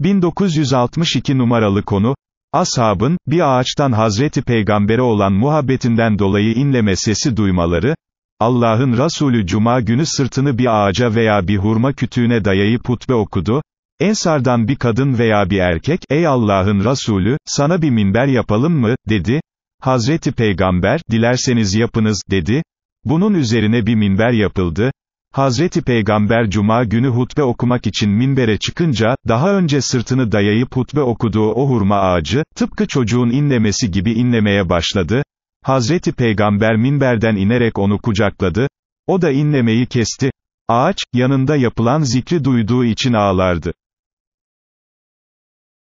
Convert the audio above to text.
1962 numaralı konu, ashabın, bir ağaçtan Hazreti Peygamber'e olan muhabbetinden dolayı inleme sesi duymaları, Allah'ın Resulü Cuma günü sırtını bir ağaca veya bir hurma kütüğüne dayayıp hutbe okudu, Ensardan bir kadın veya bir erkek, ey Allah'ın Resulü, sana bir minber yapalım mı, dedi, Hazreti Peygamber, dilerseniz yapınız, dedi, bunun üzerine bir minber yapıldı, Hazreti Peygamber Cuma günü hutbe okumak için minbere çıkınca, daha önce sırtını dayayıp hutbe okuduğu o hurma ağacı, tıpkı çocuğun inlemesi gibi inlemeye başladı, Hazreti Peygamber minberden inerek onu kucakladı, o da inlemeyi kesti, ağaç, yanında yapılan zikri duyduğu için ağlardı.